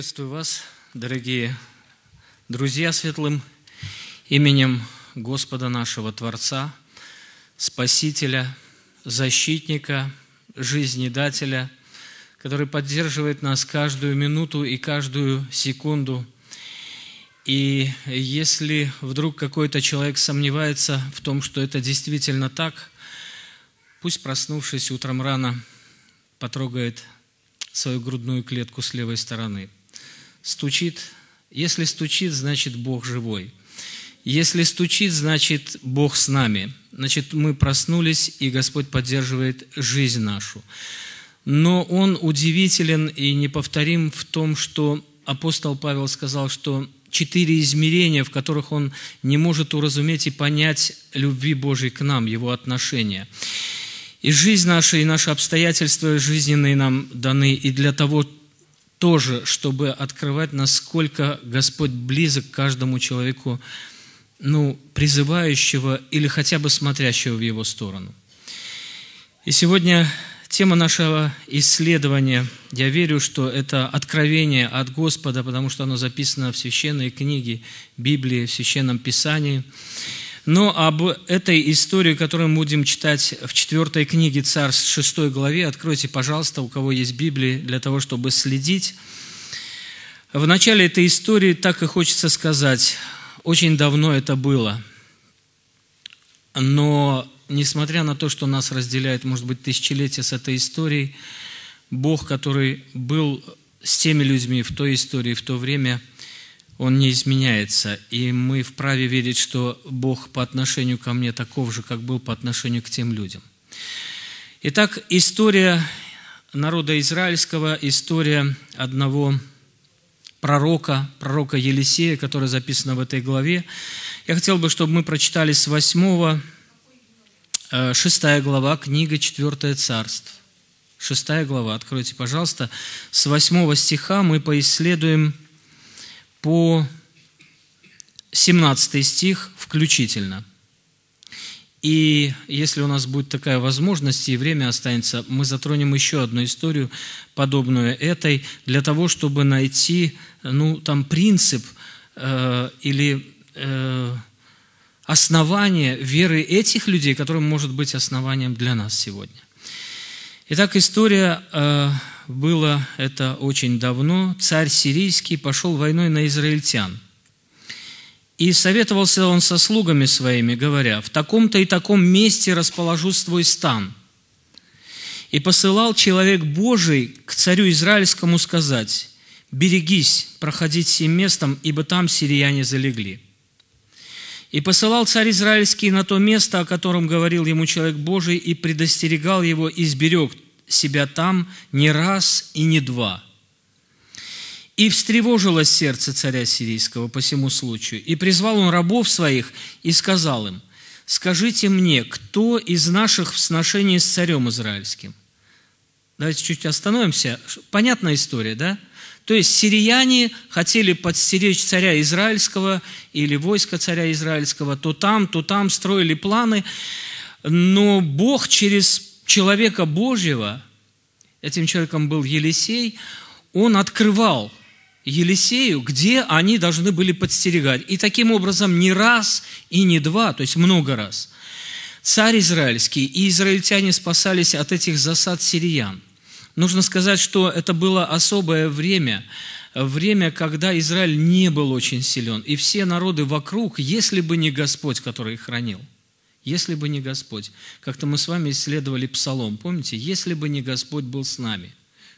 Приветствую вас, дорогие друзья, светлым именем Господа нашего Творца, Спасителя, Защитника, Жизнедателя, который поддерживает нас каждую минуту и каждую секунду. И если вдруг какой-то человек сомневается в том, что это действительно так, пусть, проснувшись утром рано, потрогает свою грудную клетку с левой стороны – стучит. Если стучит, значит Бог живой. Если стучит, значит Бог с нами. Значит, мы проснулись, и Господь поддерживает жизнь нашу. Но Он удивителен и неповторим в том, что апостол Павел сказал, что четыре измерения, в которых он не может уразуметь и понять любви Божьей к нам, его отношения. И жизнь наша, и наши обстоятельства жизненные нам даны и для того, тоже, чтобы открывать, насколько Господь близок к каждому человеку, ну, призывающего или хотя бы смотрящего в его сторону. И сегодня тема нашего исследования, я верю, что это откровение от Господа, потому что оно записано в священной книге Библии, в священном Писании – но об этой истории, которую мы будем читать в 4 книге Царств 6 главе, откройте, пожалуйста, у кого есть Библии, для того, чтобы следить. В начале этой истории так и хочется сказать, очень давно это было. Но несмотря на то, что нас разделяет, может быть, тысячелетия с этой историей, Бог, который был с теми людьми в той истории, в то время – он не изменяется. И мы вправе верить, что Бог по отношению ко мне таков же, как был по отношению к тем людям. Итак, история народа израильского, история одного пророка, пророка Елисея, которая записана в этой главе. Я хотел бы, чтобы мы прочитали с 8, 6 э, глава, книга 4 царств. 6 глава, откройте, пожалуйста. С 8 стиха мы поисследуем по 17 стих включительно. И если у нас будет такая возможность и время останется, мы затронем еще одну историю, подобную этой, для того, чтобы найти ну, там принцип э, или э, основание веры этих людей, которым может быть основанием для нас сегодня. Итак, история э, было это очень давно, царь сирийский пошел войной на израильтян. И советовался он со слугами своими, говоря, «В таком-то и таком месте расположу свой стан». И посылал человек Божий к царю израильскому сказать, «Берегись проходить всем местом, ибо там сирияне залегли». И посылал царь израильский на то место, о котором говорил ему человек Божий, и предостерегал его, и сберег себя там не раз и не два. И встревожилось сердце царя сирийского по всему случаю. И призвал он рабов своих и сказал им, «Скажите мне, кто из наших в сношении с царем израильским?» Давайте чуть остановимся. Понятная история, да? То есть сирияне хотели подстеречь царя израильского или войско царя израильского, то там, то там строили планы, но Бог через человека Божьего, этим человеком был Елисей, он открывал Елисею, где они должны были подстерегать. И таким образом не раз и не два, то есть много раз. Царь израильский и израильтяне спасались от этих засад сириян. Нужно сказать, что это было особое время, время, когда Израиль не был очень силен, и все народы вокруг, если бы не Господь, который их хранил – если бы не Господь. Как-то мы с вами исследовали Псалом, помните? Если бы не Господь был с нами,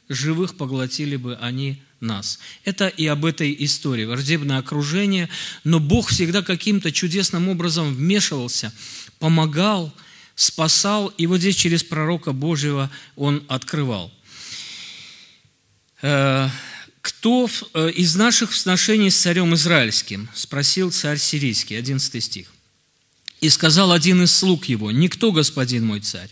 живых поглотили бы они нас. Это и об этой истории. Враждебное окружение, но Бог всегда каким-то чудесным образом вмешивался, помогал, спасал, и вот здесь через пророка Божьего он открывал. Э, «Кто э, из наших сношений с царем израильским?» – спросил царь сирийский, 11 стих. И сказал один из слуг его, «Никто, господин мой царь».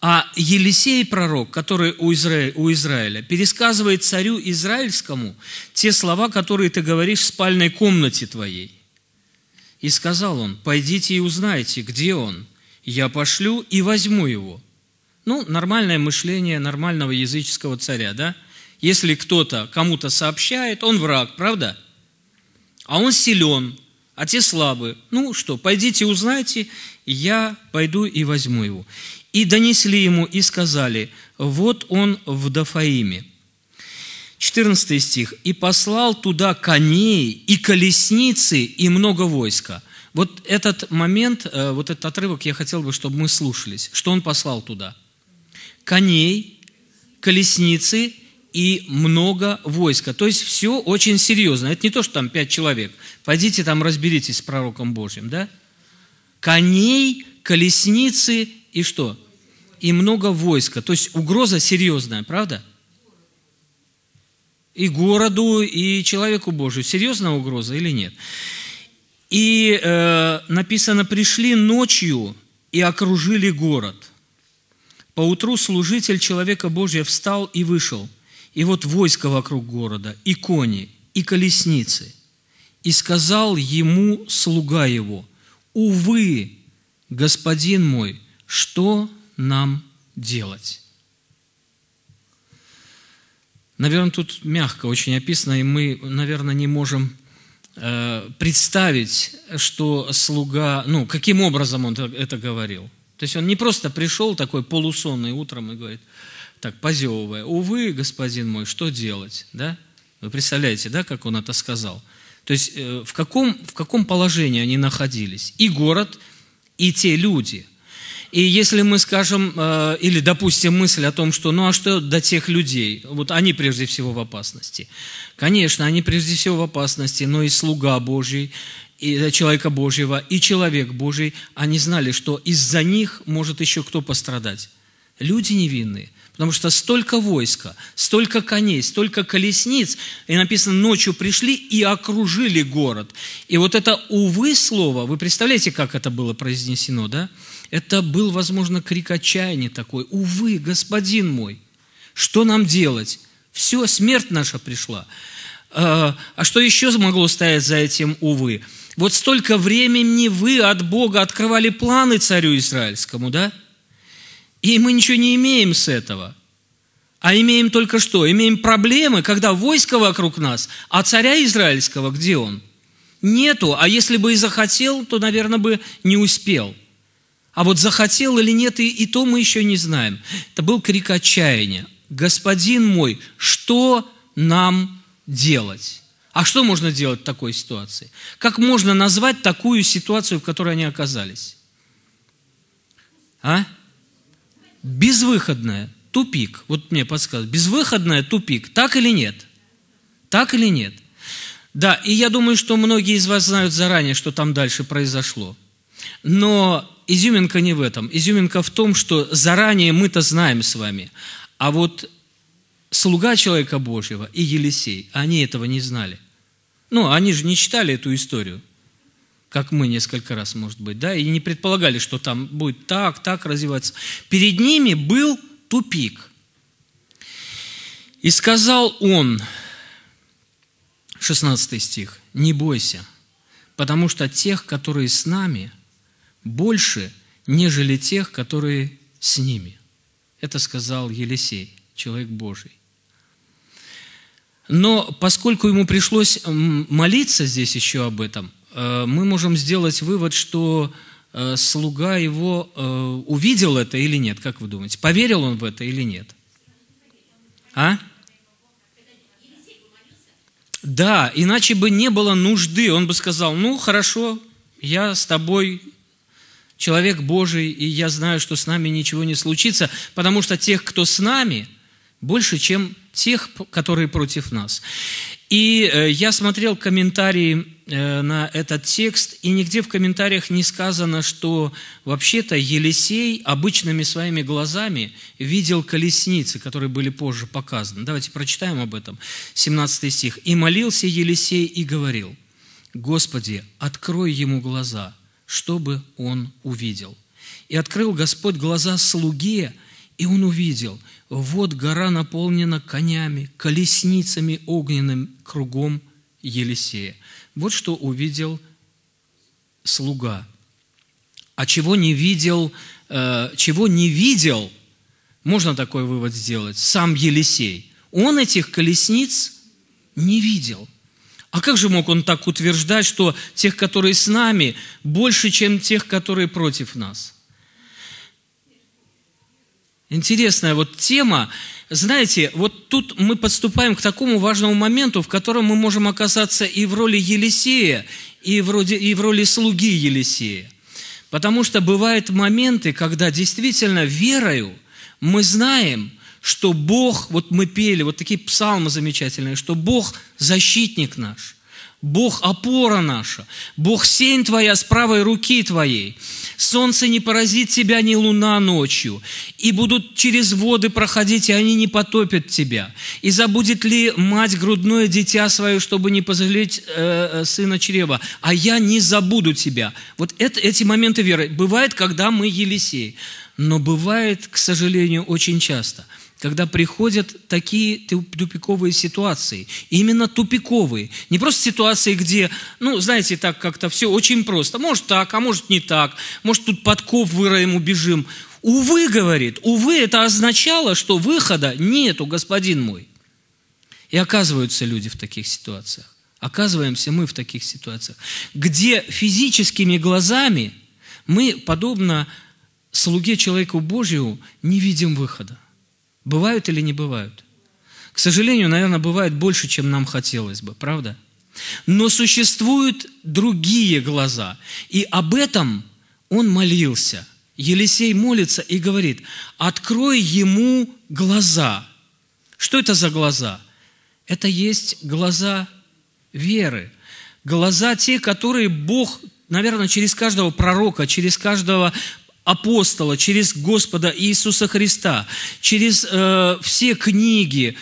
А Елисей, пророк, который у Израиля, у Израиля, пересказывает царю израильскому те слова, которые ты говоришь в спальной комнате твоей. И сказал он, «Пойдите и узнайте, где он. Я пошлю и возьму его». Ну, нормальное мышление нормального языческого царя, да? Если кто-то кому-то сообщает, он враг, правда? А он силен, а те слабы. Ну что, пойдите узнайте, я пойду и возьму его. И донесли ему и сказали, вот он в Дафаиме. 14 стих. «И послал туда коней и колесницы и много войска». Вот этот момент, э, вот этот отрывок я хотел бы, чтобы мы слушались. Что он послал туда? Коней, колесницы и много войска. То есть все очень серьезно. Это не то, что там пять человек. Пойдите там разберитесь с пророком Божьим, да? Коней, колесницы и что? И много войска. То есть угроза серьезная, правда? И городу, и человеку Божию. Серьезная угроза или нет? И э, написано, пришли ночью и окружили город. Поутру служитель человека Божия встал и вышел – и вот войско вокруг города, и кони, и колесницы. И сказал ему слуга его, «Увы, господин мой, что нам делать?» Наверное, тут мягко очень описано, и мы, наверное, не можем э, представить, что слуга, ну, каким образом он это говорил. То есть он не просто пришел такой полусонный утром и говорит – так позевывая, «Увы, господин мой, что делать?» да? Вы представляете, да, как он это сказал? То есть э, в каком, в каком положении они находились? И город, и те люди. И если мы скажем, э, или, допустим, мысль о том, что ну а что до тех людей? Вот они прежде всего в опасности. Конечно, они прежде всего в опасности, но и слуга Божий, и э, человека Божьего, и человек Божий, они знали, что из-за них может еще кто пострадать. Люди невинные. Потому что столько войска, столько коней, столько колесниц, и написано, ночью пришли и окружили город. И вот это «увы» слово, вы представляете, как это было произнесено, да? Это был, возможно, крик отчаяния такой. «Увы, господин мой, что нам делать? Все, смерть наша пришла». А, а что еще могло стоять за этим «увы»? Вот столько времени вы от Бога открывали планы царю израильскому, да? – и мы ничего не имеем с этого. А имеем только что? Имеем проблемы, когда войско вокруг нас, а царя израильского, где он? Нету. А если бы и захотел, то, наверное, бы не успел. А вот захотел или нет, и, и то мы еще не знаем. Это был крик отчаяния. «Господин мой, что нам делать?» А что можно делать в такой ситуации? Как можно назвать такую ситуацию, в которой они оказались? А? безвыходная, тупик. Вот мне подсказывают, безвыходная, тупик. Так или нет? Так или нет? Да, и я думаю, что многие из вас знают заранее, что там дальше произошло. Но изюминка не в этом. Изюминка в том, что заранее мы-то знаем с вами. А вот слуга человека Божьего и Елисей, они этого не знали. Ну, они же не читали эту историю – как мы несколько раз, может быть, да, и не предполагали, что там будет так, так развиваться. Перед ними был тупик. И сказал он, 16 стих, «Не бойся, потому что тех, которые с нами, больше, нежели тех, которые с ними». Это сказал Елисей, человек Божий. Но поскольку ему пришлось молиться здесь еще об этом, Э, мы можем сделать вывод, что э, слуга его э, увидел это или нет, как вы думаете? Поверил он в это или нет? А? Да, иначе бы не было нужды. Он бы сказал, ну хорошо, я с тобой человек Божий, и я знаю, что с нами ничего не случится, потому что тех, кто с нами, больше, чем тех, которые против нас. И э, я смотрел комментарии э, на этот текст, и нигде в комментариях не сказано, что вообще-то Елисей обычными своими глазами видел колесницы, которые были позже показаны. Давайте прочитаем об этом. 17 стих. «И молился Елисей и говорил, «Господи, открой ему глаза, чтобы он увидел». И открыл Господь глаза слуге, и он увидел, вот гора наполнена конями, колесницами огненным кругом Елисея. Вот что увидел слуга. А чего не видел, э, чего не видел, можно такой вывод сделать, сам Елисей. Он этих колесниц не видел. А как же мог он так утверждать, что тех, которые с нами, больше, чем тех, которые против нас? Интересная вот тема. Знаете, вот тут мы подступаем к такому важному моменту, в котором мы можем оказаться и в роли Елисея, и в роли, и в роли слуги Елисея. Потому что бывают моменты, когда действительно верою мы знаем, что Бог, вот мы пели, вот такие псалмы замечательные, что Бог защитник наш – Бог – опора наша. Бог – сень твоя с правой руки твоей. Солнце не поразит тебя, ни луна ночью. И будут через воды проходить, и они не потопят тебя. И забудет ли мать грудное дитя свое, чтобы не позалить э, э, сына чрева? А я не забуду тебя. Вот это, эти моменты веры. Бывает, когда мы Елисей. Но бывает, к сожалению, очень часто – когда приходят такие тупиковые ситуации. Именно тупиковые. Не просто ситуации, где, ну, знаете, так как-то все очень просто. Может так, а может не так. Может тут подков выроем, убежим. Увы, говорит, увы, это означало, что выхода нету, господин мой. И оказываются люди в таких ситуациях. Оказываемся мы в таких ситуациях, где физическими глазами мы, подобно слуге человеку Божьему, не видим выхода. Бывают или не бывают? К сожалению, наверное, бывает больше, чем нам хотелось бы, правда? Но существуют другие глаза. И об этом он молился. Елисей молится и говорит, открой ему глаза. Что это за глаза? Это есть глаза веры. Глаза те, которые Бог, наверное, через каждого пророка, через каждого апостола, через Господа Иисуса Христа, через э, все книги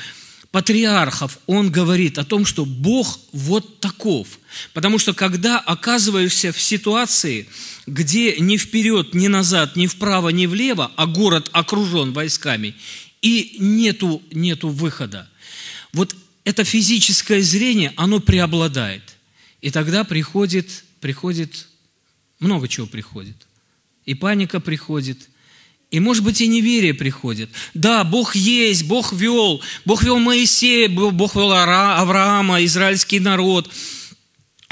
патриархов, он говорит о том, что Бог вот таков. Потому что когда оказываешься в ситуации, где ни вперед, ни назад, ни вправо, ни влево, а город окружен войсками, и нету, нету выхода, вот это физическое зрение, оно преобладает. И тогда приходит, приходит, много чего приходит – и паника приходит, и, может быть, и неверие приходит. Да, Бог есть, Бог вел, Бог вел Моисея, Бог вел Авраама, израильский народ.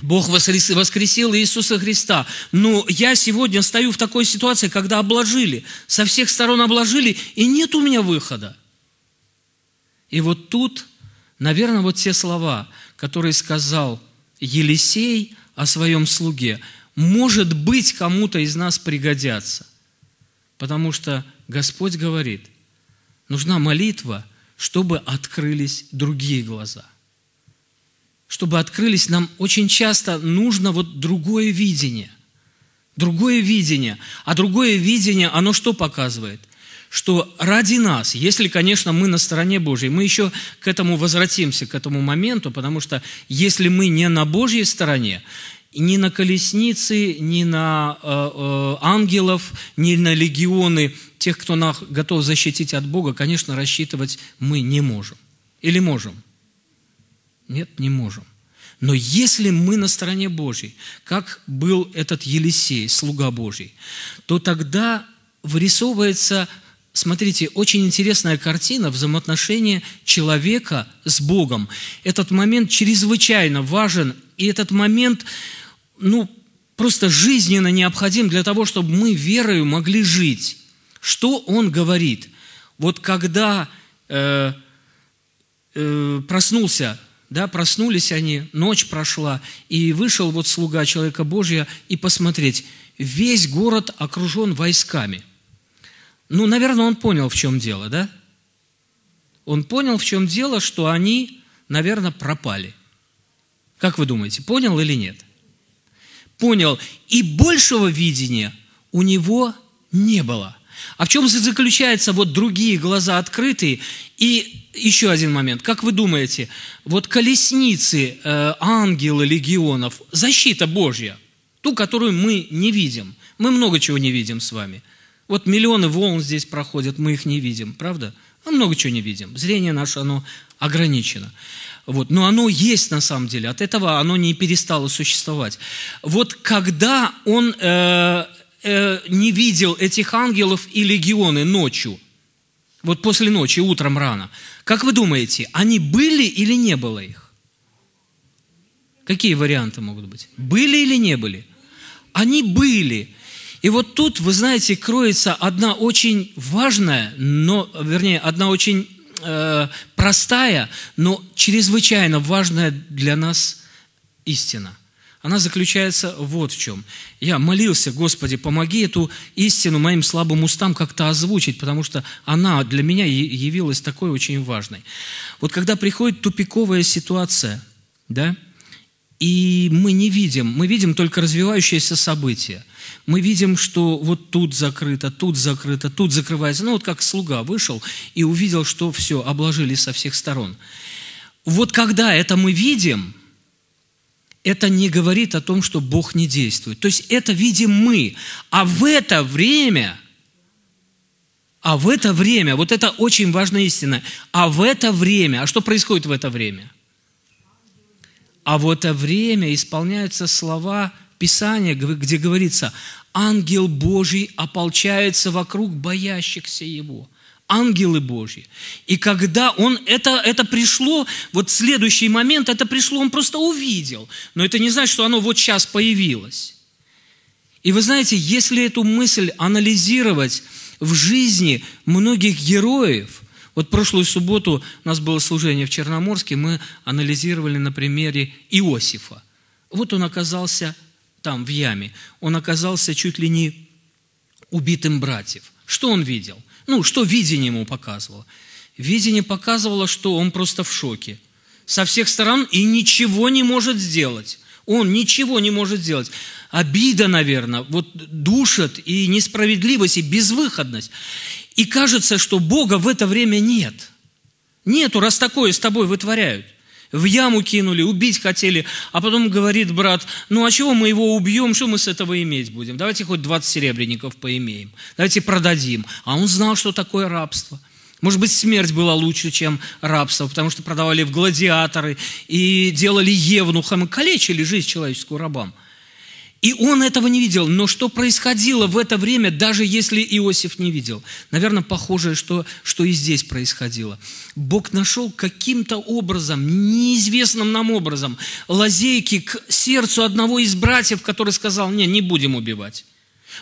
Бог воскресил Иисуса Христа. Но я сегодня стою в такой ситуации, когда обложили, со всех сторон обложили, и нет у меня выхода. И вот тут, наверное, вот те слова, которые сказал Елисей о своем слуге, может быть, кому-то из нас пригодятся. Потому что Господь говорит, нужна молитва, чтобы открылись другие глаза. Чтобы открылись, нам очень часто нужно вот другое видение. Другое видение. А другое видение, оно что показывает? что ради нас, если, конечно, мы на стороне Божьей, мы еще к этому возвратимся, к этому моменту, потому что если мы не на Божьей стороне, ни на колесницы, ни на э, э, ангелов, ни на легионы тех, кто нас готов защитить от Бога, конечно, рассчитывать мы не можем. Или можем? Нет, не можем. Но если мы на стороне Божьей, как был этот Елисей, слуга Божий, то тогда вырисовывается, смотрите, очень интересная картина взаимоотношения человека с Богом. Этот момент чрезвычайно важен, и этот момент ну, просто жизненно необходим для того, чтобы мы верою могли жить. Что он говорит? Вот когда э, э, проснулся, да, проснулись они, ночь прошла, и вышел вот слуга человека Божия и посмотреть, весь город окружен войсками. Ну, наверное, он понял, в чем дело, да? Он понял, в чем дело, что они, наверное, пропали. Как вы думаете, понял или нет? понял, и большего видения у него не было. А в чем заключается вот другие глаза открытые? И еще один момент. Как вы думаете, вот колесницы, э, ангелы легионов, защита Божья, ту, которую мы не видим. Мы много чего не видим с вами. Вот миллионы волн здесь проходят, мы их не видим, правда? Мы а много чего не видим. Зрение наше, оно ограничено. Вот. Но оно есть на самом деле, от этого оно не перестало существовать. Вот когда он э, э, не видел этих ангелов и легионы ночью, вот после ночи, утром рано, как вы думаете, они были или не было их? Какие варианты могут быть? Были или не были? Они были. И вот тут, вы знаете, кроется одна очень важная, но, вернее, одна очень Э, простая, но чрезвычайно важная для нас истина. Она заключается вот в чем. Я молился, Господи, помоги эту истину моим слабым устам как-то озвучить, потому что она для меня явилась такой очень важной. Вот когда приходит тупиковая ситуация, да, и мы не видим, мы видим только развивающиеся события мы видим, что вот тут закрыто, тут закрыто, тут закрывается. Ну, вот как слуга вышел и увидел, что все, обложили со всех сторон. Вот когда это мы видим, это не говорит о том, что Бог не действует. То есть это видим мы. А в это время, а в это время, вот это очень важная истина, а в это время, а что происходит в это время? А в это время исполняются слова – Писание, где говорится, ангел Божий ополчается вокруг боящихся Его – ангелы Божьи. И когда он это, это пришло, вот следующий момент это пришло, он просто увидел. Но это не значит, что оно вот сейчас появилось. И вы знаете, если эту мысль анализировать в жизни многих героев, вот прошлую субботу у нас было служение в Черноморске, мы анализировали на примере Иосифа. Вот он оказался там, в яме, он оказался чуть ли не убитым братьев. Что он видел? Ну, что видение ему показывало? Видение показывало, что он просто в шоке со всех сторон и ничего не может сделать. Он ничего не может сделать. Обида, наверное, вот душит и несправедливость, и безвыходность. И кажется, что Бога в это время нет. Нету, раз такое с тобой вытворяют – в яму кинули, убить хотели, а потом говорит брат, ну а чего мы его убьем, что мы с этого иметь будем? Давайте хоть 20 серебряников поимеем, давайте продадим. А он знал, что такое рабство. Может быть, смерть была лучше, чем рабство, потому что продавали в гладиаторы и делали евнухом, и калечили жизнь человеческую рабам – и он этого не видел. Но что происходило в это время, даже если Иосиф не видел? Наверное, похожее, что, что и здесь происходило. Бог нашел каким-то образом, неизвестным нам образом, лазейки к сердцу одного из братьев, который сказал, не, не будем убивать.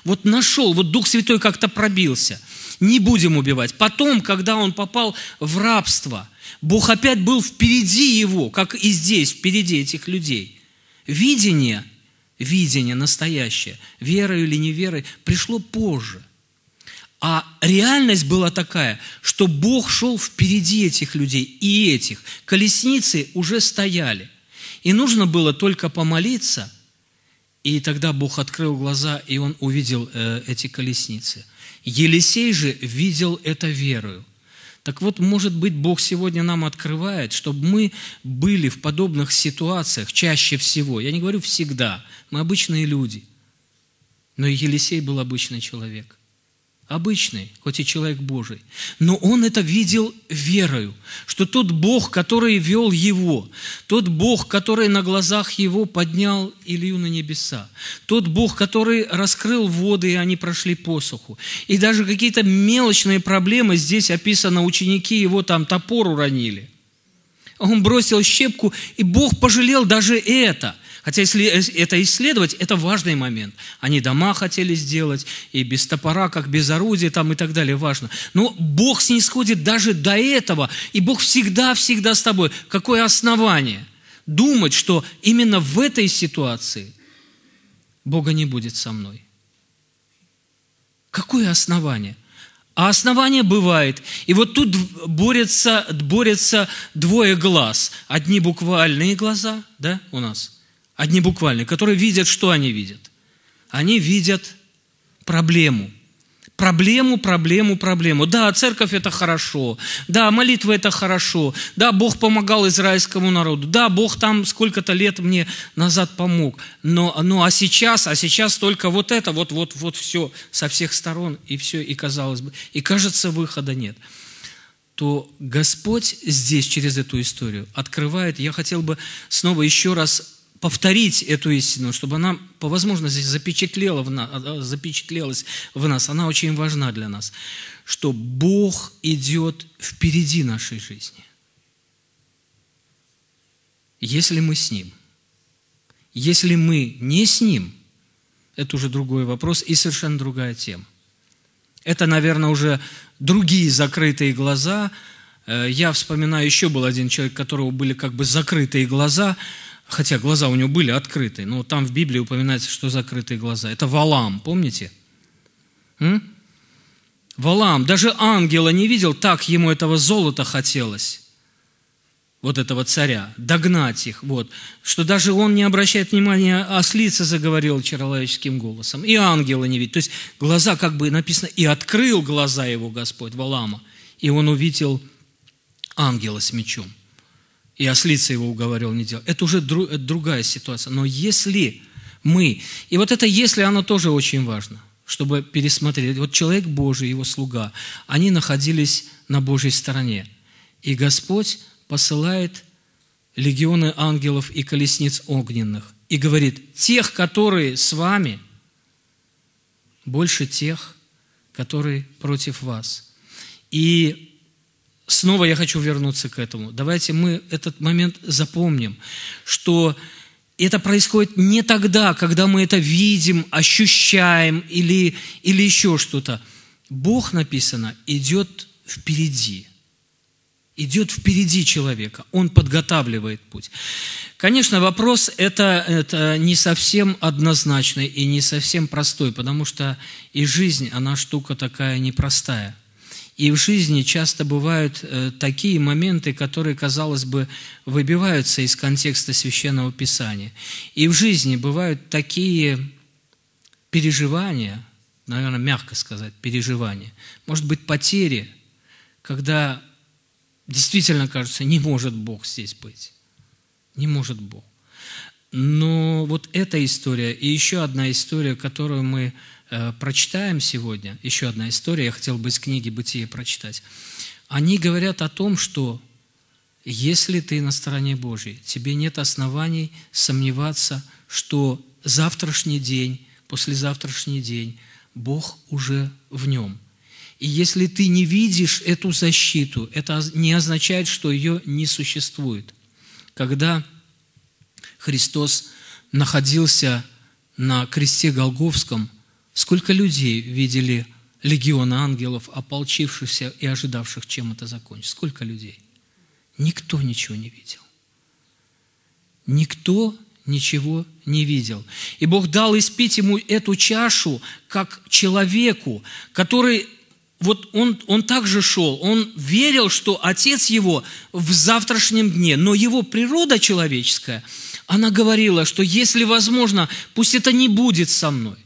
Вот нашел, вот Дух Святой как-то пробился. Не будем убивать. Потом, когда он попал в рабство, Бог опять был впереди его, как и здесь, впереди этих людей. Видение – видение настоящее, верой или неверой, пришло позже. А реальность была такая, что Бог шел впереди этих людей и этих. Колесницы уже стояли. И нужно было только помолиться, и тогда Бог открыл глаза, и он увидел э, эти колесницы. Елисей же видел это верою – так вот, может быть, Бог сегодня нам открывает, чтобы мы были в подобных ситуациях чаще всего. Я не говорю всегда, мы обычные люди. Но и Елисей был обычный человек обычный, хоть и человек Божий, но он это видел верою, что тот Бог, который вел его, тот Бог, который на глазах его поднял Илью на небеса, тот Бог, который раскрыл воды, и они прошли посуху. И даже какие-то мелочные проблемы, здесь описано, ученики его там топор уронили. Он бросил щепку, и Бог пожалел даже это – Хотя если э, это исследовать, это важный момент. Они дома хотели сделать, и без топора, как без орудия, там и так далее, важно. Но Бог снисходит даже до этого, и Бог всегда-всегда с тобой. Какое основание думать, что именно в этой ситуации Бога не будет со мной? Какое основание? А основание бывает. И вот тут борются, борются двое глаз. Одни буквальные глаза, да, у нас – одни буквально, которые видят, что они видят. Они видят проблему. Проблему, проблему, проблему. Да, церковь это хорошо. Да, молитва это хорошо. Да, Бог помогал израильскому народу. Да, Бог там сколько-то лет мне назад помог. Но, ну а сейчас, а сейчас только вот это, вот, вот, вот все со всех сторон и все, и казалось бы, и кажется выхода нет то Господь здесь через эту историю открывает. Я хотел бы снова еще раз повторить эту истину, чтобы она по возможности запечатлела в нас, а, а, запечатлелась в нас. Она очень важна для нас, что Бог идет впереди нашей жизни. Если мы с Ним. Если мы не с Ним, это уже другой вопрос и совершенно другая тема. Это, наверное, уже другие закрытые глаза. Э, я вспоминаю, еще был один человек, у которого были как бы закрытые глаза – хотя глаза у него были открыты, но там в Библии упоминается, что закрытые глаза. Это Валам, помните? М? Валам, даже ангела не видел, так ему этого золота хотелось, вот этого царя, догнать их, вот, что даже он не обращает внимания, ослица а заговорил человеческим голосом, и ангела не видит. То есть глаза, как бы написано, и открыл глаза его Господь Валама, и он увидел ангела с мечом и ослица его уговорил не делать. Это уже дру, это другая ситуация. Но если мы... И вот это «если» оно тоже очень важно, чтобы пересмотреть. Вот человек Божий, его слуга, они находились на Божьей стороне. И Господь посылает легионы ангелов и колесниц огненных и говорит, тех, которые с вами, больше тех, которые против вас. И снова я хочу вернуться к этому. Давайте мы этот момент запомним, что это происходит не тогда, когда мы это видим, ощущаем или, или еще что-то. Бог, написано, идет впереди. Идет впереди человека. Он подготавливает путь. Конечно, вопрос это, это не совсем однозначный и не совсем простой, потому что и жизнь, она штука такая непростая – и в жизни часто бывают э, такие моменты, которые, казалось бы, выбиваются из контекста священного писания. И в жизни бывают такие переживания, наверное, мягко сказать, переживания, может быть, потери, когда действительно кажется, не может Бог здесь быть. Не может Бог. Но вот эта история и еще одна история, которую мы Э, прочитаем сегодня, еще одна история, я хотел бы из книги «Бытие» прочитать, они говорят о том, что если ты на стороне Божьей, тебе нет оснований сомневаться, что завтрашний день, послезавтрашний день Бог уже в нем. И если ты не видишь эту защиту, это не означает, что ее не существует. Когда Христос находился на кресте Голговском – Сколько людей видели легионы ангелов, ополчившихся и ожидавших, чем это закончится? Сколько людей? Никто ничего не видел. Никто ничего не видел. И Бог дал испить ему эту чашу, как человеку, который вот он, он также шел, он верил, что отец его в завтрашнем дне, но его природа человеческая, она говорила, что если возможно, пусть это не будет со мной.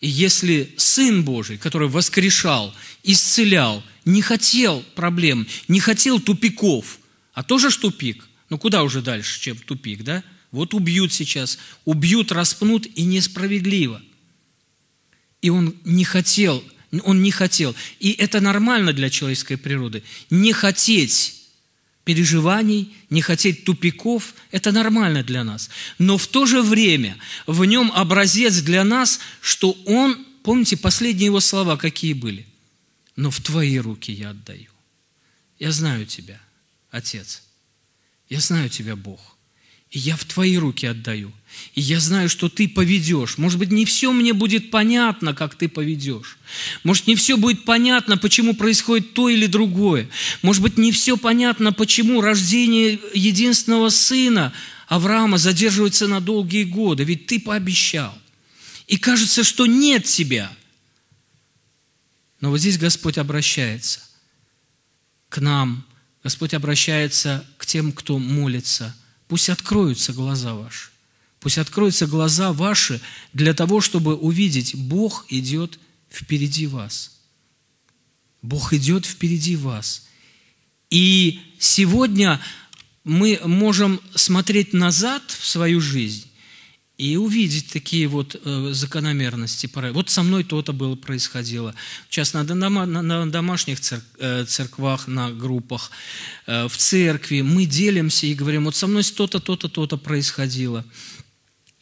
И если Сын Божий, который воскрешал, исцелял, не хотел проблем, не хотел тупиков, а тоже ж тупик, ну куда уже дальше, чем тупик, да? Вот убьют сейчас, убьют, распнут, и несправедливо. И он не хотел, он не хотел. И это нормально для человеческой природы. Не хотеть переживаний, не хотеть тупиков, это нормально для нас. Но в то же время в нем образец для нас, что он, помните, последние его слова какие были? Но в твои руки я отдаю. Я знаю тебя, Отец. Я знаю тебя, Бог. И я в Твои руки отдаю. И я знаю, что Ты поведешь. Может быть, не все мне будет понятно, как Ты поведешь. Может, не все будет понятно, почему происходит то или другое. Может быть, не все понятно, почему рождение единственного сына Авраама задерживается на долгие годы. Ведь Ты пообещал. И кажется, что нет Тебя. Но вот здесь Господь обращается к нам. Господь обращается к тем, кто молится – Пусть откроются глаза ваши. Пусть откроются глаза ваши для того, чтобы увидеть, Бог идет впереди вас. Бог идет впереди вас. И сегодня мы можем смотреть назад в свою жизнь и увидеть такие вот э, закономерности. Вот со мной то-то было происходило. Сейчас на, дома, на, на домашних церк, э, церквах, на группах, э, в церкви мы делимся и говорим, вот со мной то-то, то-то, то-то происходило.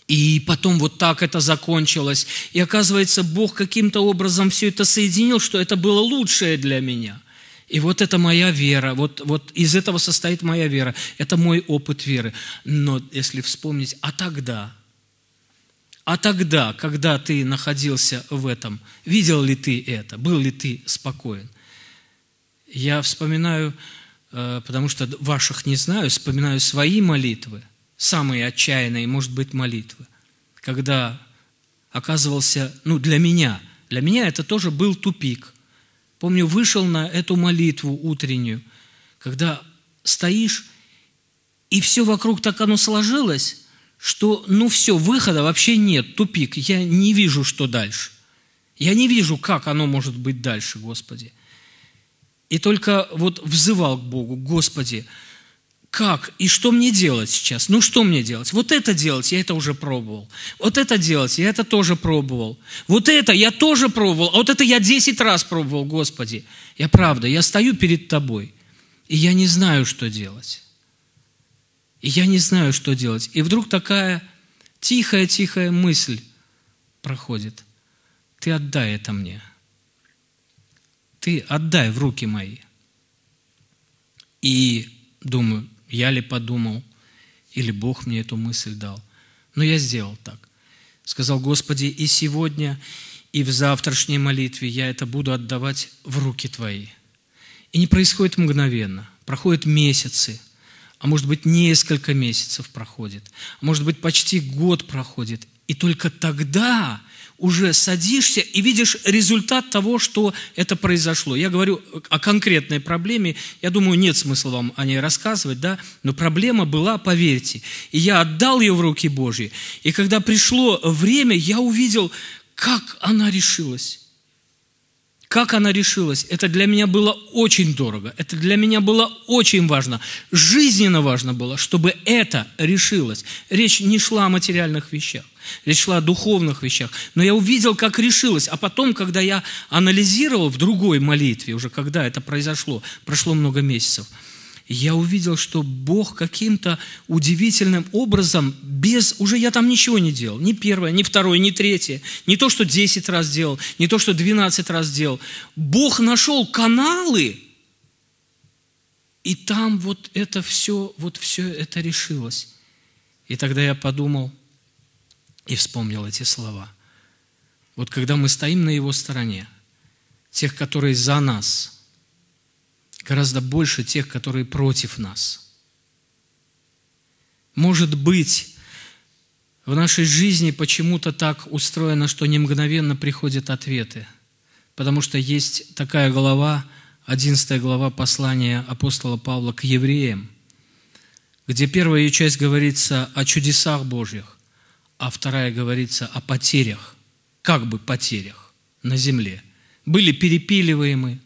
И потом вот так это закончилось. И оказывается, Бог каким-то образом все это соединил, что это было лучшее для меня. И вот это моя вера, вот, вот из этого состоит моя вера, это мой опыт веры. Но если вспомнить, а тогда – а тогда, когда ты находился в этом, видел ли ты это? Был ли ты спокоен? Я вспоминаю, э, потому что ваших не знаю, вспоминаю свои молитвы, самые отчаянные, может быть, молитвы, когда оказывался, ну, для меня, для меня это тоже был тупик. Помню, вышел на эту молитву утреннюю, когда стоишь, и все вокруг так оно сложилось, что ну все, выхода вообще нет, тупик, я не вижу, что дальше. Я не вижу, как оно может быть дальше, Господи. И только вот взывал к Богу, Господи, как и что мне делать сейчас? Ну что мне делать? Вот это делать я это уже пробовал. Вот это делать я это тоже пробовал. Вот это я тоже пробовал. А вот это я десять раз пробовал, Господи. Я правда, я стою перед Тобой, и я не знаю, что делать. И я не знаю, что делать. И вдруг такая тихая-тихая мысль проходит. Ты отдай это мне. Ты отдай в руки мои. И думаю, я ли подумал, или Бог мне эту мысль дал. Но я сделал так. Сказал, Господи, и сегодня, и в завтрашней молитве я это буду отдавать в руки Твои. И не происходит мгновенно. Проходят месяцы – а может быть несколько месяцев проходит, а может быть почти год проходит. И только тогда уже садишься и видишь результат того, что это произошло. Я говорю о конкретной проблеме. Я думаю, нет смысла вам о ней рассказывать, да? Но проблема была, поверьте. И я отдал ее в руки Божьи. И когда пришло время, я увидел, как она решилась. Как она решилась? Это для меня было очень дорого. Это для меня было очень важно. Жизненно важно было, чтобы это решилось. Речь не шла о материальных вещах. Речь шла о духовных вещах. Но я увидел, как решилось. А потом, когда я анализировал в другой молитве, уже когда это произошло, прошло много месяцев – я увидел, что Бог каким-то удивительным образом, без, уже я там ничего не делал, ни первое, ни второе, ни третье, не то, что 10 раз делал, не то, что 12 раз делал. Бог нашел каналы, и там вот это все, вот все это решилось. И тогда я подумал и вспомнил эти слова. Вот когда мы стоим на Его стороне, тех, которые за нас – гораздо больше тех, которые против нас. Может быть, в нашей жизни почему-то так устроено, что не мгновенно приходят ответы, потому что есть такая глава, 11 глава послания апостола Павла к евреям, где первая ее часть говорится о чудесах Божьих, а вторая говорится о потерях, как бы потерях на земле. Были перепиливаемы,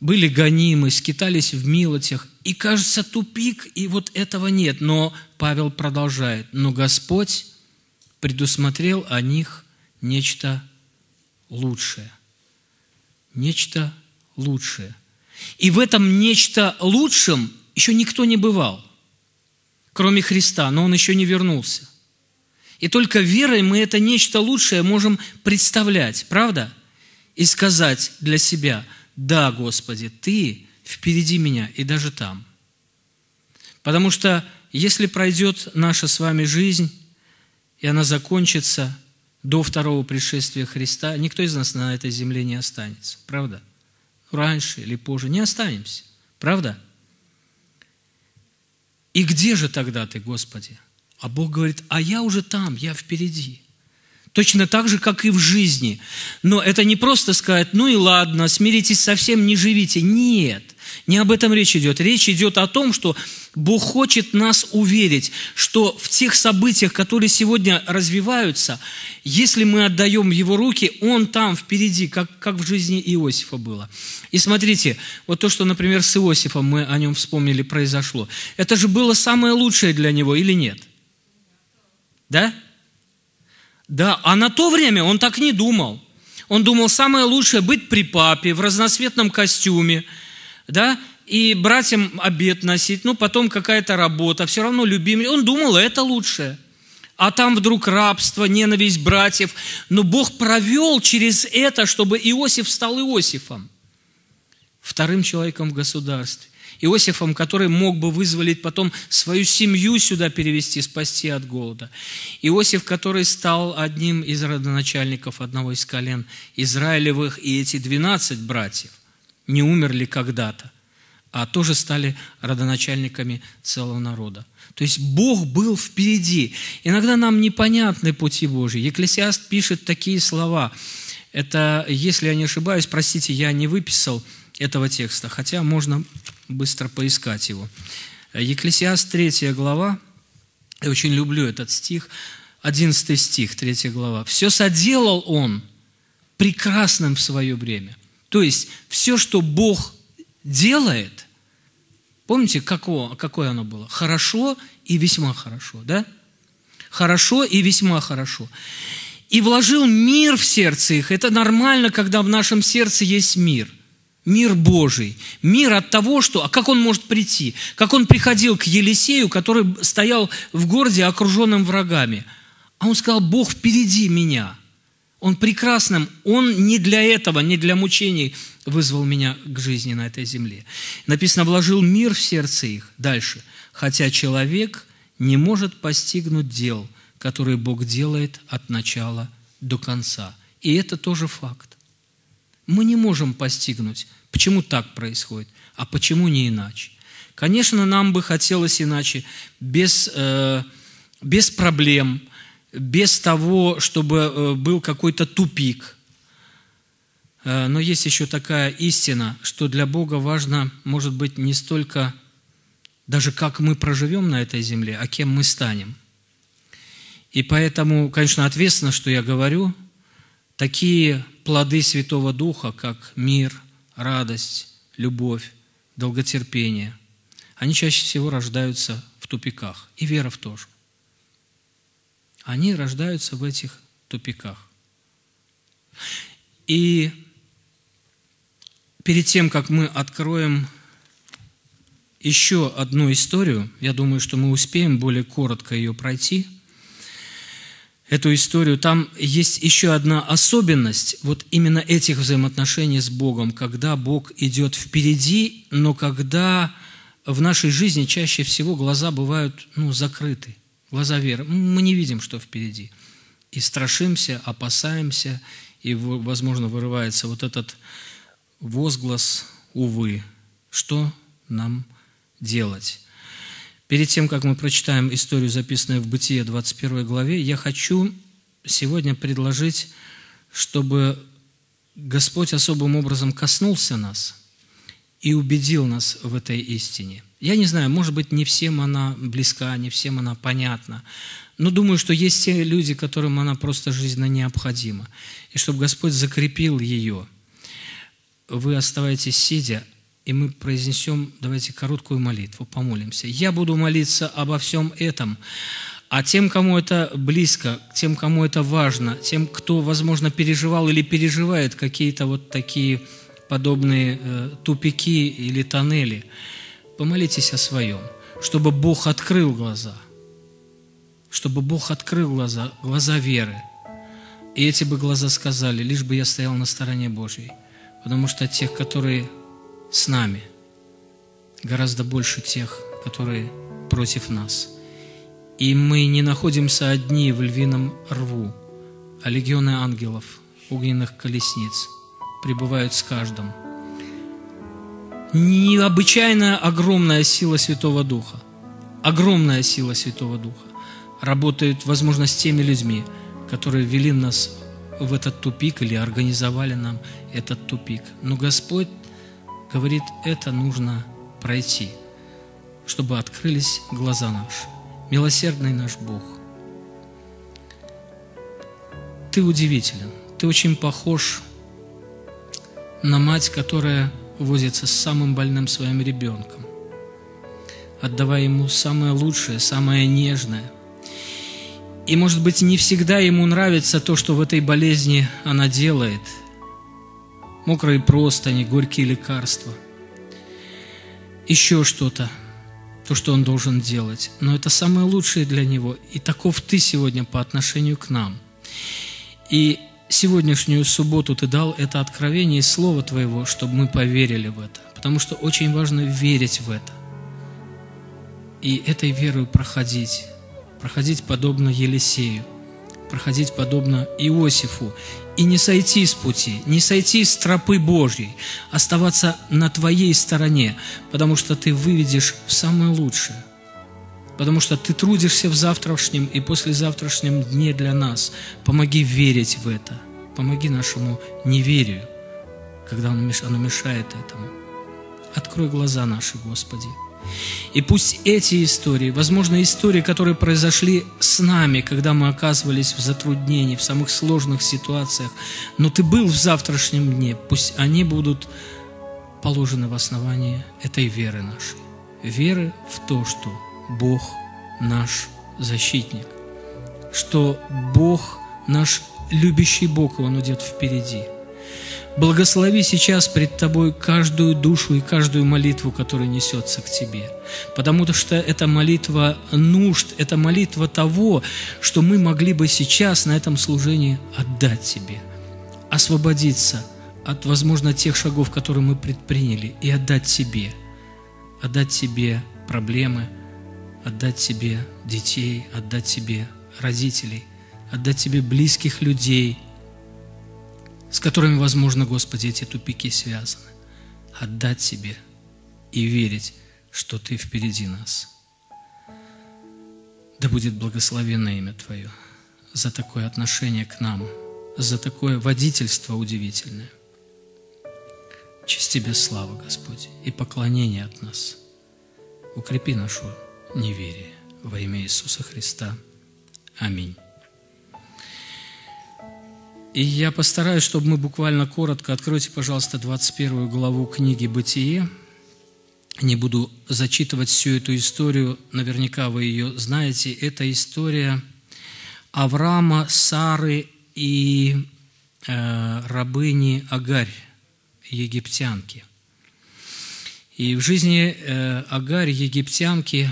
были гонимы, скитались в милотях, и кажется тупик, и вот этого нет. Но Павел продолжает, но Господь предусмотрел о них нечто лучшее. Нечто лучшее. И в этом нечто лучшем еще никто не бывал, кроме Христа, но он еще не вернулся. И только верой мы это нечто лучшее можем представлять, правда? И сказать для себя – да, Господи, Ты впереди меня и даже там. Потому что если пройдет наша с вами жизнь, и она закончится до второго пришествия Христа, никто из нас на этой земле не останется, правда? Раньше или позже не останемся, правда? И где же тогда ты, Господи? А Бог говорит, а я уже там, я впереди. Точно так же, как и в жизни. Но это не просто сказать, ну и ладно, смиритесь совсем, не живите. Нет, не об этом речь идет. Речь идет о том, что Бог хочет нас уверить, что в тех событиях, которые сегодня развиваются, если мы отдаем Его руки, Он там впереди, как, как в жизни Иосифа было. И смотрите, вот то, что, например, с Иосифом мы о нем вспомнили, произошло. Это же было самое лучшее для него или нет? Да? Да, а на то время он так не думал. Он думал, самое лучшее быть при папе в разноцветном костюме, да, и братьям обед носить, ну, потом какая-то работа, все равно любимый. Он думал, это лучшее. А там вдруг рабство, ненависть братьев. Но Бог провел через это, чтобы Иосиф стал Иосифом, вторым человеком в государстве. Иосифом, который мог бы вызволить потом свою семью сюда перевести, спасти от голода. Иосиф, который стал одним из родоначальников одного из колен Израилевых, и эти 12 братьев не умерли когда-то, а тоже стали родоначальниками целого народа. То есть Бог был впереди. Иногда нам непонятны пути Божьи. Екклесиаст пишет такие слова. Это, если я не ошибаюсь, простите, я не выписал этого текста, хотя можно быстро поискать его. Екклесиаст 3 глава, я очень люблю этот стих, 11 стих, 3 глава. «Все соделал он прекрасным в свое время». То есть, все, что Бог делает, помните, какое, какое оно было? Хорошо и весьма хорошо, да? Хорошо и весьма хорошо. И вложил мир в сердце их. Это нормально, когда в нашем сердце есть мир – мир Божий, мир от того, что, а как он может прийти, как он приходил к Елисею, который стоял в городе, окруженным врагами. А он сказал, Бог впереди меня. Он прекрасным, он не для этого, не для мучений вызвал меня к жизни на этой земле. Написано, вложил мир в сердце их. Дальше. Хотя человек не может постигнуть дел, которые Бог делает от начала до конца. И это тоже факт. Мы не можем постигнуть Почему так происходит? А почему не иначе? Конечно, нам бы хотелось иначе, без, э, без проблем, без того, чтобы э, был какой-то тупик. Э, но есть еще такая истина, что для Бога важно, может быть, не столько даже как мы проживем на этой земле, а кем мы станем. И поэтому, конечно, ответственно, что я говорю, такие плоды Святого Духа, как мир – радость, любовь, долготерпение, они чаще всего рождаются в тупиках. И вера в тоже. Они рождаются в этих тупиках. И перед тем, как мы откроем еще одну историю, я думаю, что мы успеем более коротко ее пройти – эту историю, там есть еще одна особенность вот именно этих взаимоотношений с Богом, когда Бог идет впереди, но когда в нашей жизни чаще всего глаза бывают ну, закрыты, глаза веры. Мы не видим, что впереди. И страшимся, опасаемся, и, возможно, вырывается вот этот возглас, увы, что нам делать? Перед тем, как мы прочитаем историю, записанную в Бытие 21 главе, я хочу сегодня предложить, чтобы Господь особым образом коснулся нас и убедил нас в этой истине. Я не знаю, может быть, не всем она близка, не всем она понятна, но думаю, что есть те люди, которым она просто жизненно необходима. И чтобы Господь закрепил ее. Вы оставайтесь сидя, и мы произнесем, давайте, короткую молитву, помолимся. Я буду молиться обо всем этом, а тем, кому это близко, тем, кому это важно, тем, кто, возможно, переживал или переживает какие-то вот такие подобные э, тупики или тоннели, помолитесь о своем, чтобы Бог открыл глаза, чтобы Бог открыл глаза, глаза веры. И эти бы глаза сказали, лишь бы я стоял на стороне Божьей. Потому что тех, которые с нами, гораздо больше тех, которые против нас. И мы не находимся одни в львином рву, а легионы ангелов, огненных колесниц пребывают с каждым. Необычайная огромная сила Святого Духа, огромная сила Святого Духа работает, возможно, с теми людьми, которые вели нас в этот тупик или организовали нам этот тупик. Но Господь говорит, это нужно пройти, чтобы открылись глаза наши. Милосердный наш Бог. Ты удивителен. Ты очень похож на мать, которая возится с самым больным своим ребенком, отдавая ему самое лучшее, самое нежное. И, может быть, не всегда ему нравится то, что в этой болезни она делает – мокрые простыни, горькие лекарства, еще что-то, то, что он должен делать. Но это самое лучшее для него. И таков ты сегодня по отношению к нам. И сегодняшнюю субботу ты дал это откровение и слово твоего, чтобы мы поверили в это. Потому что очень важно верить в это. И этой верой проходить. Проходить подобно Елисею. Проходить подобно Иосифу и не сойти с пути, не сойти с тропы Божьей, оставаться на твоей стороне, потому что ты выведешь в самое лучшее. Потому что ты трудишься в завтрашнем и послезавтрашнем дне для нас. Помоги верить в это. Помоги нашему неверию, когда оно мешает этому. Открой глаза наши, Господи. И пусть эти истории, возможно, истории, которые произошли с нами, когда мы оказывались в затруднении, в самых сложных ситуациях, но ты был в завтрашнем дне, пусть они будут положены в основании этой веры нашей. Веры в то, что Бог наш защитник, что Бог наш любящий Бог, и Он идет впереди – Благослови сейчас пред Тобой каждую душу и каждую молитву, которая несется к Тебе. Потому что это молитва нужд, это молитва того, что мы могли бы сейчас на этом служении отдать Тебе, освободиться от, возможно, тех шагов, которые мы предприняли, и отдать Тебе, отдать Тебе проблемы, отдать Тебе детей, отдать Тебе родителей, отдать Тебе близких людей – с которыми, возможно, Господи, эти тупики связаны. Отдать себе и верить, что Ты впереди нас. Да будет благословено имя Твое за такое отношение к нам, за такое водительство удивительное. Честь Тебе слава, Господь, и поклонение от нас. Укрепи нашу неверие во имя Иисуса Христа. Аминь. И я постараюсь, чтобы мы буквально коротко... Откройте, пожалуйста, 21 главу книги «Бытие». Не буду зачитывать всю эту историю, наверняка вы ее знаете. Это история Авраама, Сары и э, рабыни Агарь, египтянки. И в жизни э, Агарь, египтянки,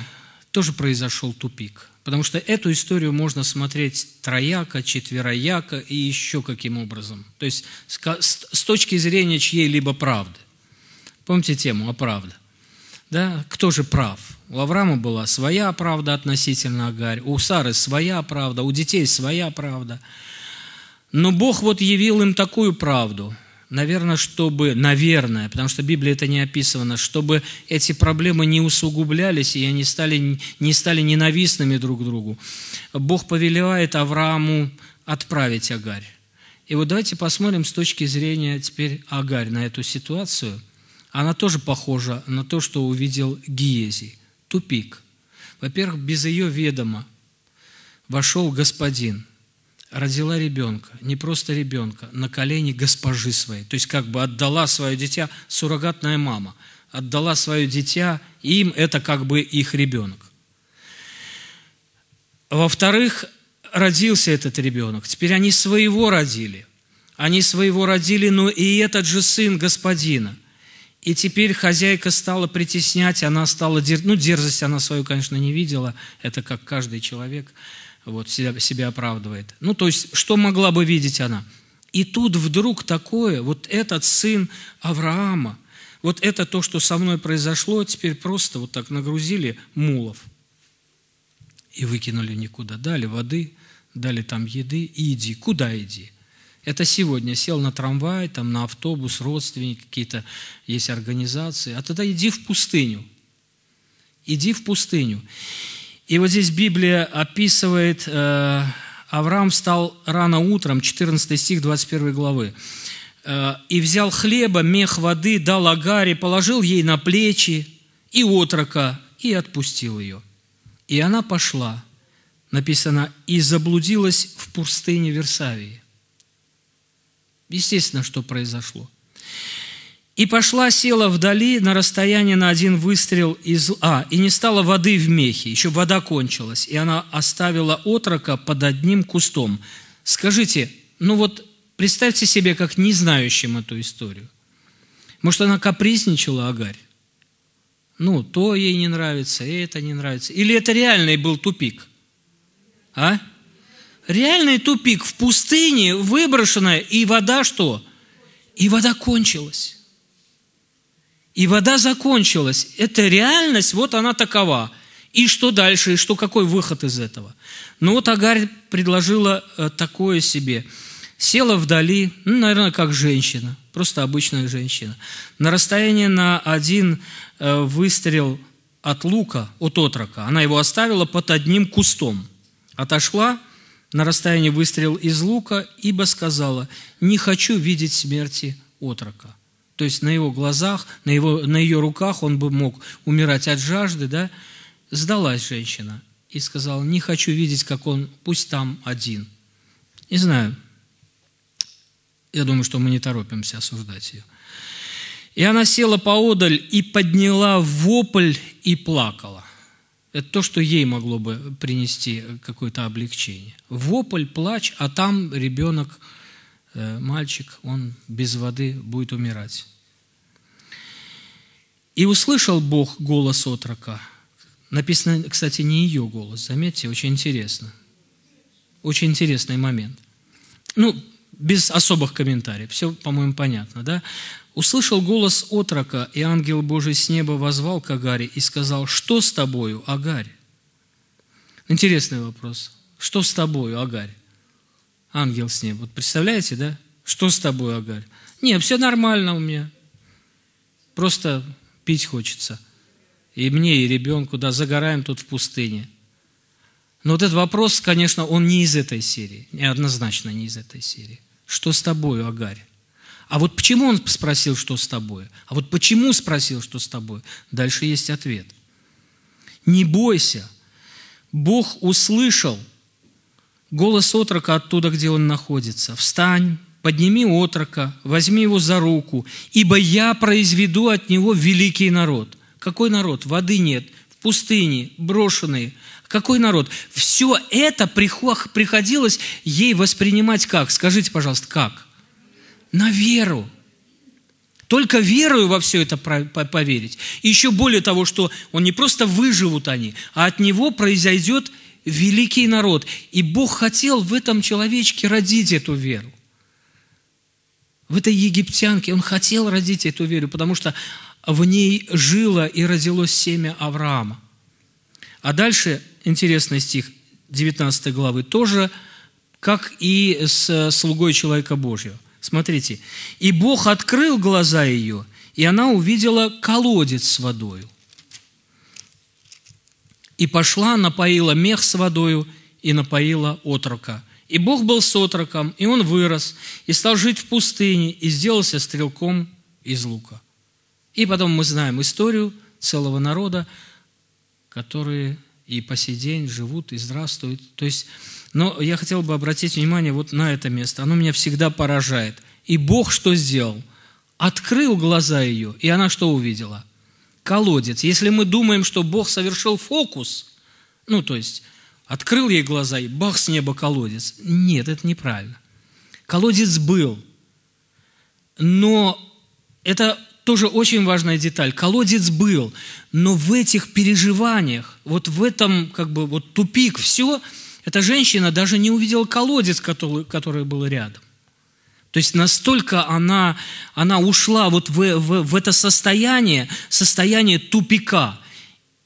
тоже произошел тупик – Потому что эту историю можно смотреть трояко, четверояко и еще каким образом. То есть с точки зрения чьей-либо правды. Помните тему о правде? Да? Кто же прав? У Авраама была своя правда относительно Агарь, у Сары своя правда, у детей своя правда. Но Бог вот явил им такую правду – наверное, чтобы, наверное, потому что Библия это не описано, чтобы эти проблемы не усугублялись и они стали, не стали ненавистными друг другу, Бог повелевает Аврааму отправить Агарь. И вот давайте посмотрим с точки зрения теперь Агарь на эту ситуацию. Она тоже похожа на то, что увидел Гиези. Тупик. Во-первых, без ее ведома вошел господин – родила ребенка, не просто ребенка, на колени госпожи своей. То есть как бы отдала свое дитя, суррогатная мама, отдала свое дитя, им это как бы их ребенок. Во-вторых, родился этот ребенок. Теперь они своего родили. Они своего родили, но и этот же сын господина. И теперь хозяйка стала притеснять, она стала... Дер... Ну, дерзость она свою, конечно, не видела, это как каждый человек – вот, себя, себя оправдывает. Ну, то есть, что могла бы видеть она? И тут вдруг такое, вот этот сын Авраама, вот это то, что со мной произошло, теперь просто вот так нагрузили мулов и выкинули никуда. Дали воды, дали там еды и иди. Куда иди? Это сегодня сел на трамвай, там на автобус, родственники какие-то есть организации. А тогда иди в пустыню. Иди в пустыню. И вот здесь Библия описывает, э, Авраам встал рано утром, 14 стих 21 главы, «Э, «И взял хлеба, мех воды, дал Агаре, положил ей на плечи и отрока, и отпустил ее. И она пошла, написано, и заблудилась в пустыне Версавии». Естественно, что произошло. И пошла, села вдали на расстояние на один выстрел из... А, и не стало воды в мехе, еще вода кончилась, и она оставила отрока под одним кустом. Скажите, ну вот представьте себе, как не знающим эту историю. Может, она капризничала, Агарь? Ну, то ей не нравится, и это не нравится. Или это реальный был тупик? А? Реальный тупик в пустыне, выброшенная, и вода что? И вода кончилась. И вода закончилась. Это реальность, вот она такова. И что дальше, и что, какой выход из этого? Ну вот Агарь предложила э, такое себе. Села вдали, ну, наверное, как женщина, просто обычная женщина. На расстоянии на один э, выстрел от лука, от отрока. Она его оставила под одним кустом. Отошла на расстоянии выстрел из лука, ибо сказала, не хочу видеть смерти отрока. То есть на его глазах, на, его, на ее руках он бы мог умирать от жажды, да? Сдалась женщина и сказала, не хочу видеть, как он, пусть там один. Не знаю. Я думаю, что мы не торопимся осуждать ее. И она села поодаль и подняла вопль и плакала. Это то, что ей могло бы принести какое-то облегчение. Вопль, плач, а там ребенок Э, мальчик, он без воды будет умирать. И услышал Бог голос отрока. Написано, кстати, не ее голос, заметьте, очень интересно. Очень интересный момент. Ну, без особых комментариев, все, по-моему, понятно, да? «Услышал голос отрока, и ангел Божий с неба возвал к Агаре и сказал, «Что с тобою, Агарь?» Интересный вопрос. «Что с тобою, Агарь?» ангел с неба. Вот представляете, да? Что с тобой, Агарь? Не, все нормально у меня. Просто пить хочется. И мне, и ребенку, да, загораем тут в пустыне. Но вот этот вопрос, конечно, он не из этой серии. однозначно не из этой серии. Что с тобой, Агарь? А вот почему он спросил, что с тобой? А вот почему спросил, что с тобой? Дальше есть ответ. Не бойся, Бог услышал – Голос отрока оттуда, где он находится. «Встань, подними отрока, возьми его за руку, ибо я произведу от него великий народ». Какой народ? Воды нет, в пустыне, брошенные. Какой народ? Все это приходилось ей воспринимать как? Скажите, пожалуйста, как? На веру. Только верою во все это поверить. И еще более того, что он не просто выживут они, а от него произойдет – великий народ. И Бог хотел в этом человечке родить эту веру. В этой египтянке Он хотел родить эту веру, потому что в ней жило и родилось семя Авраама. А дальше интересный стих 19 главы тоже, как и с слугой человека Божьего. Смотрите. «И Бог открыл глаза ее, и она увидела колодец с водою, и пошла, напоила мех с водою и напоила отрока. И Бог был с отроком, и он вырос, и стал жить в пустыне, и сделался стрелком из лука. И потом мы знаем историю целого народа, которые и по сей день живут и здравствуют. То есть, но я хотел бы обратить внимание вот на это место. Оно меня всегда поражает. И Бог что сделал? Открыл глаза ее, и она что увидела? колодец. Если мы думаем, что Бог совершил фокус, ну, то есть открыл ей глаза и бах, с неба колодец. Нет, это неправильно. Колодец был, но это тоже очень важная деталь. Колодец был, но в этих переживаниях, вот в этом как бы вот тупик, все, эта женщина даже не увидела колодец, который, который был рядом. То есть настолько она, она ушла вот в, в, в это состояние, состояние тупика.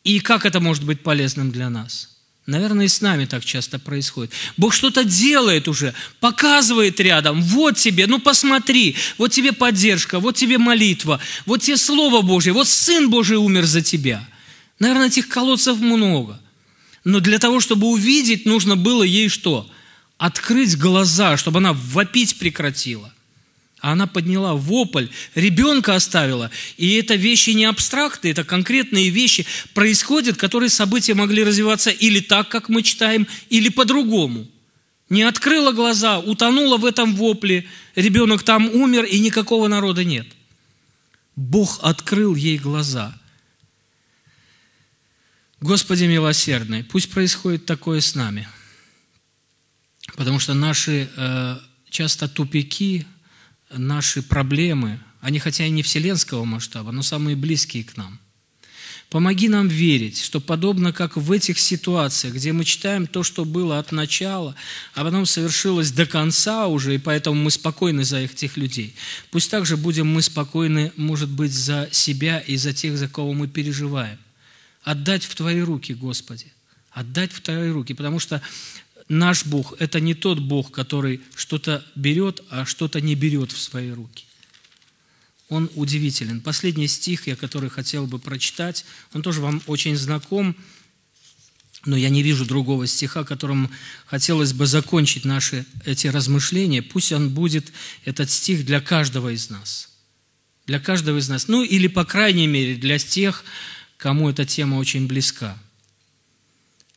И как это может быть полезным для нас? Наверное, и с нами так часто происходит. Бог что-то делает уже, показывает рядом. Вот тебе, ну посмотри, вот тебе поддержка, вот тебе молитва, вот тебе Слово Божье, вот Сын Божий умер за тебя. Наверное, этих колодцев много. Но для того, чтобы увидеть, нужно было ей что – открыть глаза, чтобы она вопить прекратила. А она подняла вопль, ребенка оставила. И это вещи не абстрактные, это конкретные вещи происходят, которые события могли развиваться или так, как мы читаем, или по-другому. Не открыла глаза, утонула в этом вопле, ребенок там умер, и никакого народа нет. Бог открыл ей глаза. Господи милосердный, пусть происходит такое с нами – Потому что наши э, часто тупики, наши проблемы, они хотя и не вселенского масштаба, но самые близкие к нам. Помоги нам верить, что подобно как в этих ситуациях, где мы читаем то, что было от начала, а потом совершилось до конца уже, и поэтому мы спокойны за этих людей, пусть также будем мы спокойны, может быть, за себя и за тех, за кого мы переживаем. Отдать в Твои руки, Господи. Отдать в Твои руки, потому что наш Бог – это не тот Бог, который что-то берет, а что-то не берет в свои руки. Он удивителен. Последний стих, я который хотел бы прочитать, он тоже вам очень знаком, но я не вижу другого стиха, которым хотелось бы закончить наши эти размышления. Пусть он будет, этот стих, для каждого из нас. Для каждого из нас. Ну, или, по крайней мере, для тех, кому эта тема очень близка.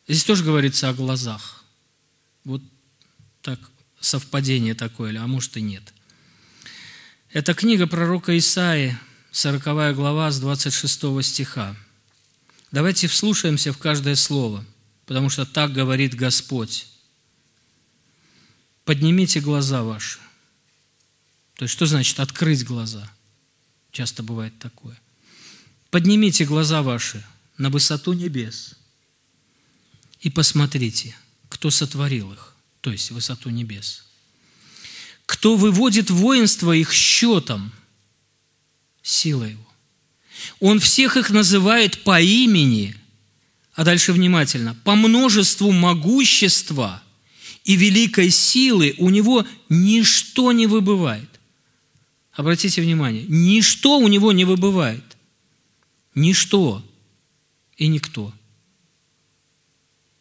Здесь тоже говорится о глазах. Вот так совпадение такое, а может и нет. Это книга пророка Исаи, 40 глава с 26 стиха. Давайте вслушаемся в каждое слово, потому что так говорит Господь. Поднимите глаза ваши. То есть что значит открыть глаза? Часто бывает такое. Поднимите глаза ваши на высоту небес и посмотрите – кто сотворил их, то есть высоту небес. Кто выводит воинство их счетом, сила его. Он всех их называет по имени, а дальше внимательно, по множеству могущества и великой силы у него ничто не выбывает. Обратите внимание, ничто у него не выбывает. Ничто и никто –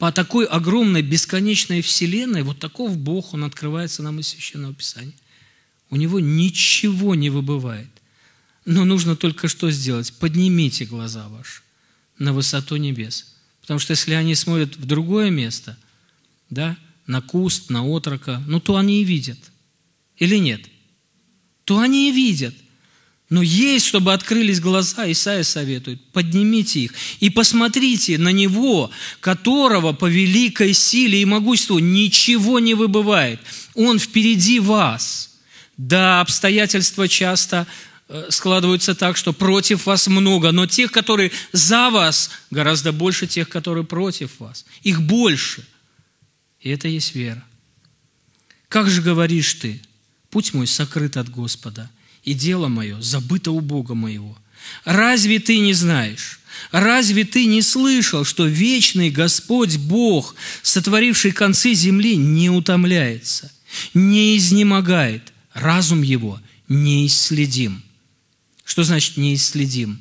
по такой огромной, бесконечной вселенной, вот таков Бог, Он открывается нам из Священного Писания. У Него ничего не выбывает. Но нужно только что сделать? Поднимите глаза ваши на высоту небес. Потому что если они смотрят в другое место, да, на куст, на отрока, ну то они и видят. Или нет? То они и видят – но есть, чтобы открылись глаза, Исаия советует, поднимите их и посмотрите на Него, которого по великой силе и могуществу ничего не выбывает. Он впереди вас. Да, обстоятельства часто э, складываются так, что против вас много, но тех, которые за вас, гораздо больше тех, которые против вас. Их больше. И это есть вера. Как же говоришь ты, путь мой сокрыт от Господа – и дело мое забыто у Бога моего. Разве ты не знаешь? Разве ты не слышал, что вечный Господь Бог, сотворивший концы земли, не утомляется, не изнемогает, разум его неисследим? Что значит неисследим?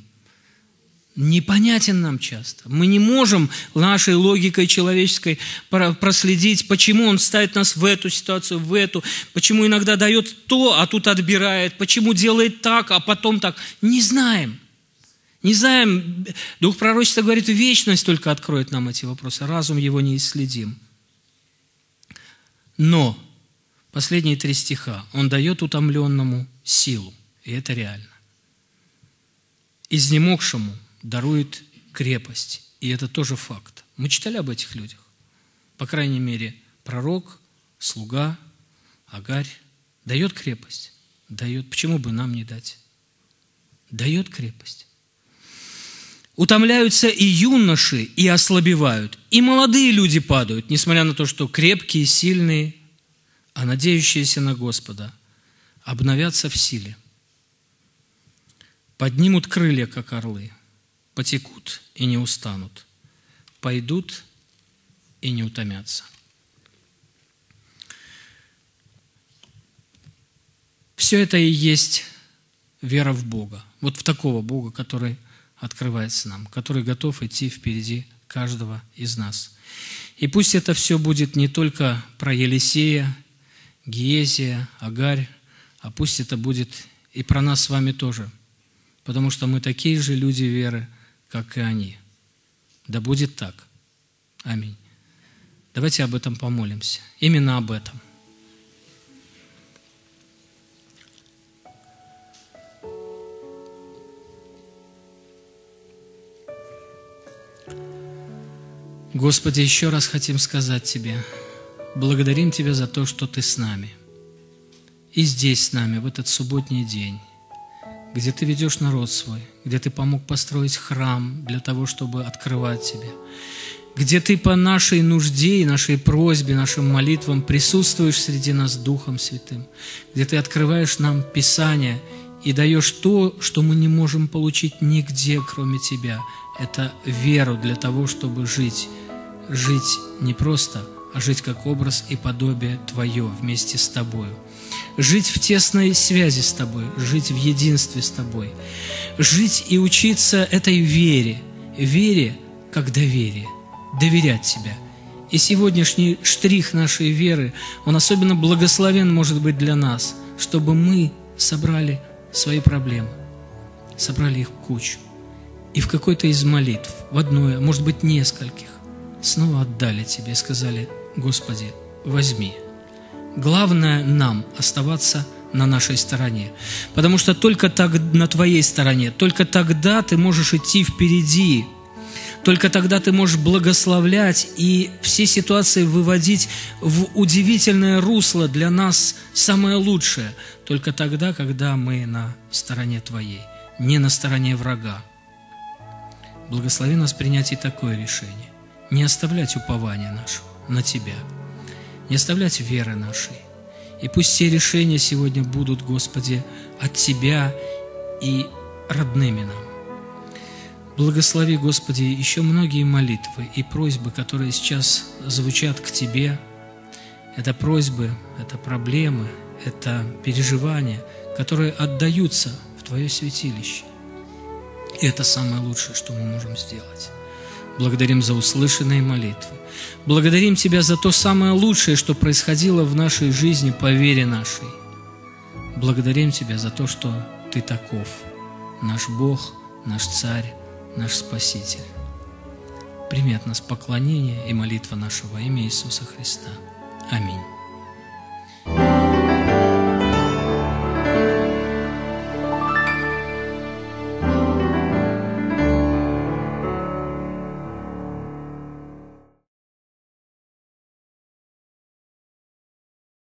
непонятен нам часто. Мы не можем нашей логикой человеческой проследить, почему он ставит нас в эту ситуацию, в эту, почему иногда дает то, а тут отбирает, почему делает так, а потом так. Не знаем. Не знаем. Дух пророчества говорит, вечность только откроет нам эти вопросы, разум его не исследим. Но последние три стиха он дает утомленному силу, и это реально. Изнемогшему дарует крепость. И это тоже факт. Мы читали об этих людях. По крайней мере, пророк, слуга, Агарь дает крепость. Дает. Почему бы нам не дать? Дает крепость. Утомляются и юноши, и ослабевают. И молодые люди падают, несмотря на то, что крепкие, сильные, а надеющиеся на Господа обновятся в силе. Поднимут крылья, как орлы – потекут и не устанут, пойдут и не утомятся. Все это и есть вера в Бога. Вот в такого Бога, который открывается нам, который готов идти впереди каждого из нас. И пусть это все будет не только про Елисея, Гиезия, Агарь, а пусть это будет и про нас с вами тоже, потому что мы такие же люди веры – как и они. Да будет так. Аминь. Давайте об этом помолимся. Именно об этом. Господи, еще раз хотим сказать Тебе, благодарим Тебя за то, что Ты с нами. И здесь с нами, в этот субботний день где ты ведешь народ свой, где ты помог построить храм для того, чтобы открывать тебя, где ты по нашей нужде и нашей просьбе, нашим молитвам присутствуешь среди нас Духом Святым, где ты открываешь нам Писание и даешь то, что мы не можем получить нигде, кроме Тебя. Это веру для того, чтобы жить. Жить не просто, а жить как образ и подобие Твое вместе с Тобою жить в тесной связи с Тобой, жить в единстве с Тобой, жить и учиться этой вере, вере как доверие, доверять Тебя. И сегодняшний штрих нашей веры, он особенно благословен может быть для нас, чтобы мы собрали свои проблемы, собрали их в кучу. И в какой-то из молитв, в одной, а может быть нескольких, снова отдали Тебе и сказали, Господи, возьми. Главное нам оставаться на нашей стороне. Потому что только так, на твоей стороне, только тогда ты можешь идти впереди, только тогда ты можешь благословлять и все ситуации выводить в удивительное русло для нас самое лучшее. Только тогда, когда мы на стороне Твоей, не на стороне врага. Благослови нас принять и такое решение. Не оставлять упование нашего на Тебя – не оставлять веры нашей. И пусть все решения сегодня будут, Господи, от Тебя и родными нам. Благослови, Господи, еще многие молитвы и просьбы, которые сейчас звучат к Тебе. Это просьбы, это проблемы, это переживания, которые отдаются в Твое святилище. И это самое лучшее, что мы можем сделать. Благодарим за услышанные молитвы. Благодарим Тебя за то самое лучшее, что происходило в нашей жизни по вере нашей. Благодарим Тебя за то, что Ты таков, наш Бог, наш Царь, наш Спаситель. Прими от нас поклонение и молитва нашего имя Иисуса Христа. Аминь.